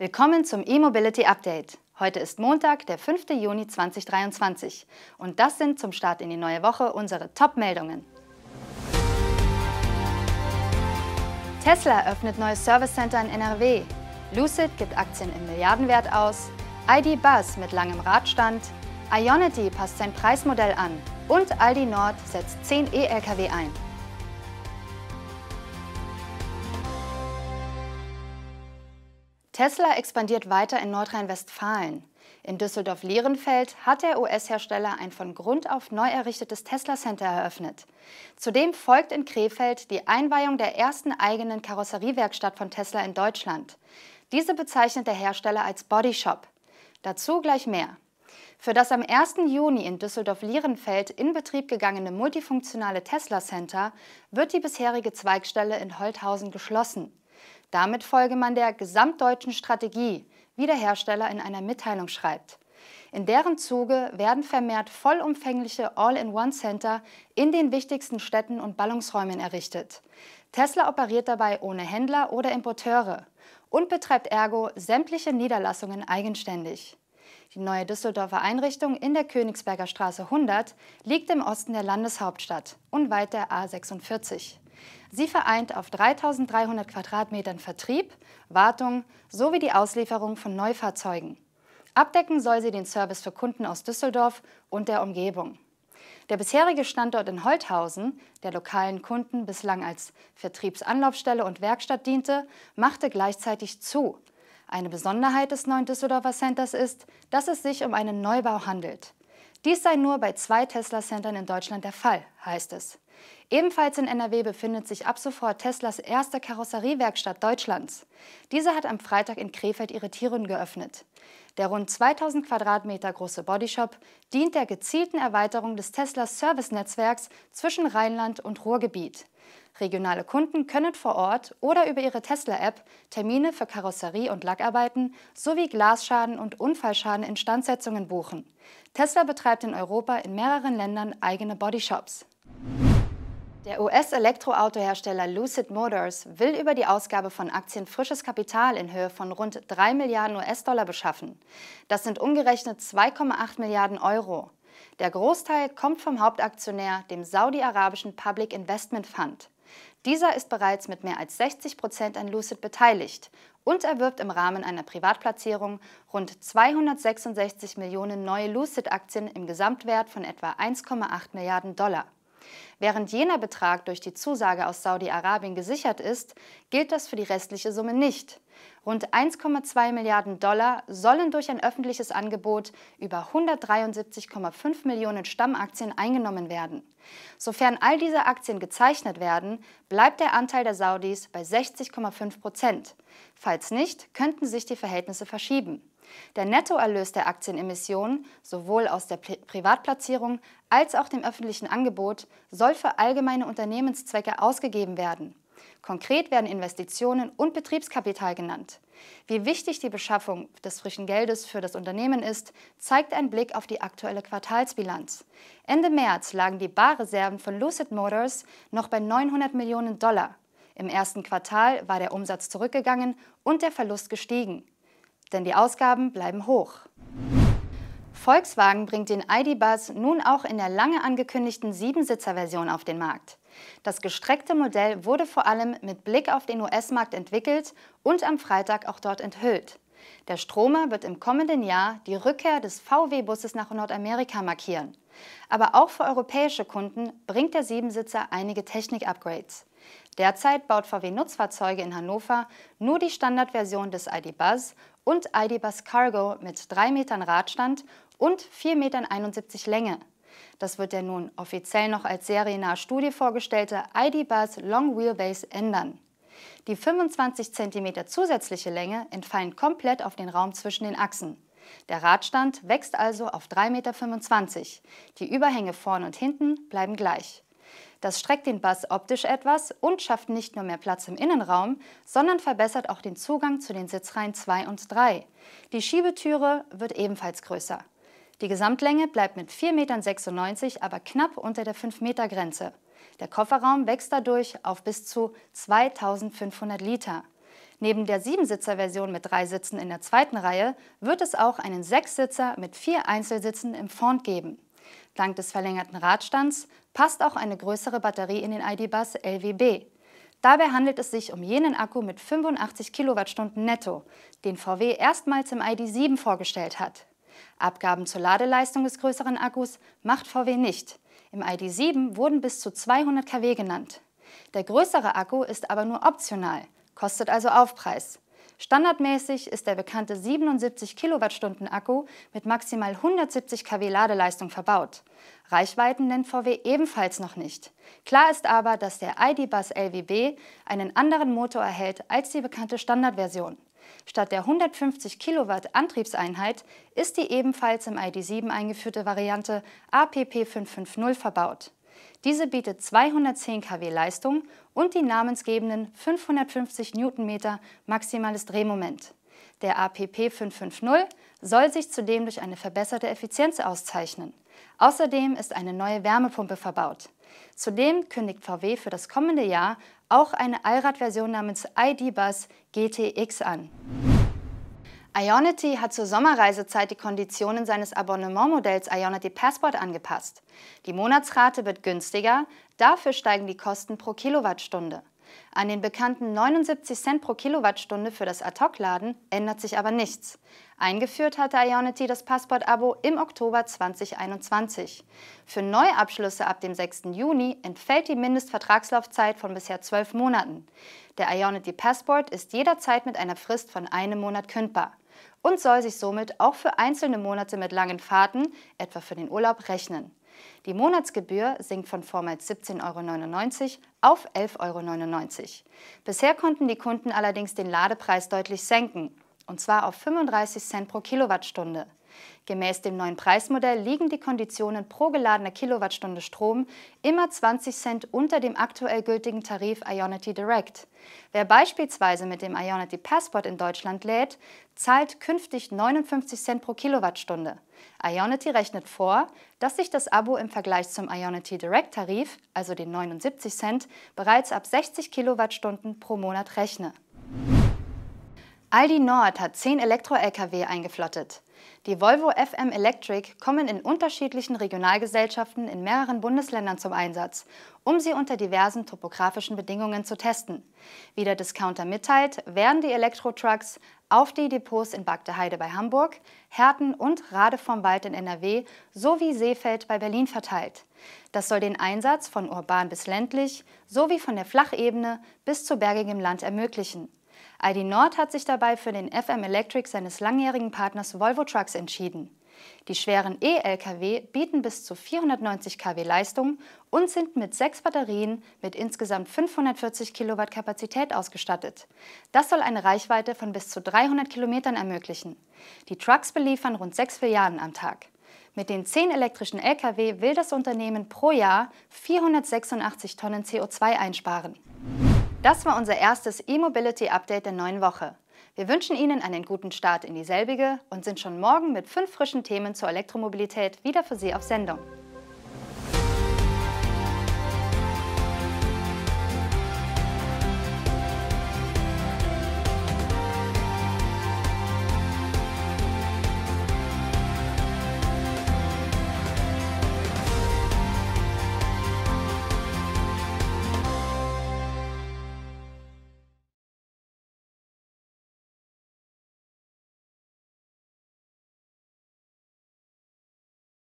Willkommen zum E-Mobility Update. Heute ist Montag, der 5. Juni 2023 und das sind zum Start in die neue Woche unsere Top-Meldungen. Tesla öffnet neues Service Center in NRW, Lucid gibt Aktien im Milliardenwert aus, ID Buzz mit langem Radstand, Ionity passt sein Preismodell an und Aldi Nord setzt 10 E-Lkw ein. Tesla expandiert weiter in Nordrhein-Westfalen. In Düsseldorf-Lierenfeld hat der US-Hersteller ein von Grund auf neu errichtetes Tesla-Center eröffnet. Zudem folgt in Krefeld die Einweihung der ersten eigenen Karosseriewerkstatt von Tesla in Deutschland. Diese bezeichnet der Hersteller als Bodyshop. Dazu gleich mehr. Für das am 1. Juni in Düsseldorf-Lierenfeld in Betrieb gegangene multifunktionale Tesla Center wird die bisherige Zweigstelle in Holthausen geschlossen. Damit folge man der gesamtdeutschen Strategie, wie der Hersteller in einer Mitteilung schreibt. In deren Zuge werden vermehrt vollumfängliche All-in-One-Center in den wichtigsten Städten und Ballungsräumen errichtet. Tesla operiert dabei ohne Händler oder Importeure und betreibt ergo sämtliche Niederlassungen eigenständig. Die neue Düsseldorfer Einrichtung in der Königsberger Straße 100 liegt im Osten der Landeshauptstadt und weit der A46. Sie vereint auf 3.300 Quadratmetern Vertrieb, Wartung sowie die Auslieferung von Neufahrzeugen. Abdecken soll sie den Service für Kunden aus Düsseldorf und der Umgebung. Der bisherige Standort in Holthausen, der lokalen Kunden bislang als Vertriebsanlaufstelle und Werkstatt diente, machte gleichzeitig zu. Eine Besonderheit des neuen Düsseldorfer Centers ist, dass es sich um einen Neubau handelt. Dies sei nur bei zwei Tesla-Centern in Deutschland der Fall, heißt es. Ebenfalls in NRW befindet sich ab sofort Teslas erste Karosseriewerkstatt Deutschlands. Diese hat am Freitag in Krefeld ihre Türen geöffnet. Der rund 2000 Quadratmeter große Bodyshop dient der gezielten Erweiterung des Teslas Servicenetzwerks zwischen Rheinland und Ruhrgebiet. Regionale Kunden können vor Ort oder über ihre Tesla-App Termine für Karosserie- und Lackarbeiten sowie Glasschaden- und Unfallschadeninstandsetzungen buchen. Tesla betreibt in Europa in mehreren Ländern eigene Bodyshops. Der US-Elektroautohersteller Lucid Motors will über die Ausgabe von Aktien frisches Kapital in Höhe von rund 3 Milliarden US-Dollar beschaffen. Das sind umgerechnet 2,8 Milliarden Euro. Der Großteil kommt vom Hauptaktionär, dem saudi-arabischen Public Investment Fund. Dieser ist bereits mit mehr als 60 Prozent an Lucid beteiligt und erwirbt im Rahmen einer Privatplatzierung rund 266 Millionen neue Lucid-Aktien im Gesamtwert von etwa 1,8 Milliarden Dollar. Während jener Betrag durch die Zusage aus Saudi-Arabien gesichert ist, gilt das für die restliche Summe nicht. Rund 1,2 Milliarden Dollar sollen durch ein öffentliches Angebot über 173,5 Millionen Stammaktien eingenommen werden. Sofern all diese Aktien gezeichnet werden, bleibt der Anteil der Saudis bei 60,5 Prozent. Falls nicht, könnten sich die Verhältnisse verschieben. Der Nettoerlös der Aktienemissionen, sowohl aus der Privatplatzierung als auch dem öffentlichen Angebot, soll für allgemeine Unternehmenszwecke ausgegeben werden. Konkret werden Investitionen und Betriebskapital genannt. Wie wichtig die Beschaffung des frischen Geldes für das Unternehmen ist, zeigt ein Blick auf die aktuelle Quartalsbilanz. Ende März lagen die Barreserven von Lucid Motors noch bei 900 Millionen Dollar. Im ersten Quartal war der Umsatz zurückgegangen und der Verlust gestiegen denn die Ausgaben bleiben hoch. Volkswagen bringt den ID Buzz nun auch in der lange angekündigten Siebensitzer-Version auf den Markt. Das gestreckte Modell wurde vor allem mit Blick auf den US-Markt entwickelt und am Freitag auch dort enthüllt. Der Stromer wird im kommenden Jahr die Rückkehr des VW-Busses nach Nordamerika markieren. Aber auch für europäische Kunden bringt der Siebensitzer einige Technik-Upgrades. Derzeit baut VW Nutzfahrzeuge in Hannover nur die Standardversion des ID Buzz und ID-Bus Cargo mit 3 Metern Radstand und 4,71 Metern Länge. Das wird der nun offiziell noch als seriennahe Studie vorgestellte ID-Bus Long Wheelbase ändern. Die 25 cm zusätzliche Länge entfallen komplett auf den Raum zwischen den Achsen. Der Radstand wächst also auf 3,25 Meter. Die Überhänge vorn und hinten bleiben gleich. Das streckt den Bass optisch etwas und schafft nicht nur mehr Platz im Innenraum, sondern verbessert auch den Zugang zu den Sitzreihen 2 und 3. Die Schiebetüre wird ebenfalls größer. Die Gesamtlänge bleibt mit 4,96 Metern aber knapp unter der 5-Meter-Grenze. Der Kofferraum wächst dadurch auf bis zu 2500 Liter. Neben der Siebensitzer-Version mit drei Sitzen in der zweiten Reihe wird es auch einen Sechssitzer mit vier Einzelsitzen im Front geben. Dank des verlängerten Radstands passt auch eine größere Batterie in den ID-Bus LWB. Dabei handelt es sich um jenen Akku mit 85 Kilowattstunden netto, den VW erstmals im ID-7 vorgestellt hat. Abgaben zur Ladeleistung des größeren Akkus macht VW nicht. Im ID-7 wurden bis zu 200 kW genannt. Der größere Akku ist aber nur optional, kostet also Aufpreis. Standardmäßig ist der bekannte 77 Kilowattstunden Akku mit maximal 170 kW Ladeleistung verbaut. Reichweiten nennt VW ebenfalls noch nicht. Klar ist aber, dass der ID-Bus LWB einen anderen Motor erhält als die bekannte Standardversion. Statt der 150 Kilowatt Antriebseinheit ist die ebenfalls im ID.7 eingeführte Variante APP 550 verbaut. Diese bietet 210 kW Leistung und die namensgebenden 550 Newtonmeter maximales Drehmoment. Der APP 550 soll sich zudem durch eine verbesserte Effizienz auszeichnen. Außerdem ist eine neue Wärmepumpe verbaut. Zudem kündigt VW für das kommende Jahr auch eine Allradversion namens ID-Bus GTX an. Ionity hat zur Sommerreisezeit die Konditionen seines Abonnementmodells Ionity Passport angepasst. Die Monatsrate wird günstiger, dafür steigen die Kosten pro Kilowattstunde. An den bekannten 79 Cent pro Kilowattstunde für das Ad-Hoc-Laden ändert sich aber nichts. Eingeführt hatte Ionity das Passport-Abo im Oktober 2021. Für Neuabschlüsse ab dem 6. Juni entfällt die Mindestvertragslaufzeit von bisher zwölf Monaten. Der Ionity Passport ist jederzeit mit einer Frist von einem Monat kündbar und soll sich somit auch für einzelne Monate mit langen Fahrten, etwa für den Urlaub, rechnen. Die Monatsgebühr sinkt von vormals 17,99 Euro auf 11,99 Euro. Bisher konnten die Kunden allerdings den Ladepreis deutlich senken, und zwar auf 35 Cent pro Kilowattstunde. Gemäß dem neuen Preismodell liegen die Konditionen pro geladener Kilowattstunde Strom immer 20 Cent unter dem aktuell gültigen Tarif Ionity Direct. Wer beispielsweise mit dem Ionity Passport in Deutschland lädt, zahlt künftig 59 Cent pro Kilowattstunde. Ionity rechnet vor, dass sich das Abo im Vergleich zum Ionity Direct Tarif, also den 79 Cent, bereits ab 60 Kilowattstunden pro Monat rechne. Aldi Nord hat 10 Elektro-Lkw eingeflottet. Die Volvo FM Electric kommen in unterschiedlichen Regionalgesellschaften in mehreren Bundesländern zum Einsatz, um sie unter diversen topografischen Bedingungen zu testen. Wie der Discounter mitteilt, werden die Elektro-Trucks auf die Depots in Bagdeheide bei Hamburg, Herten und Rade vom Wald in NRW sowie Seefeld bei Berlin verteilt. Das soll den Einsatz von urban bis ländlich sowie von der Flachebene bis zu bergigem Land ermöglichen. ID Nord hat sich dabei für den FM Electric seines langjährigen Partners Volvo Trucks entschieden. Die schweren E-Lkw bieten bis zu 490 kW Leistung und sind mit sechs Batterien mit insgesamt 540 Kilowatt Kapazität ausgestattet. Das soll eine Reichweite von bis zu 300 Kilometern ermöglichen. Die Trucks beliefern rund sechs Filialen am Tag. Mit den zehn elektrischen Lkw will das Unternehmen pro Jahr 486 Tonnen CO2 einsparen. Das war unser erstes E-Mobility-Update der neuen Woche. Wir wünschen Ihnen einen guten Start in dieselbige und sind schon morgen mit fünf frischen Themen zur Elektromobilität wieder für Sie auf Sendung.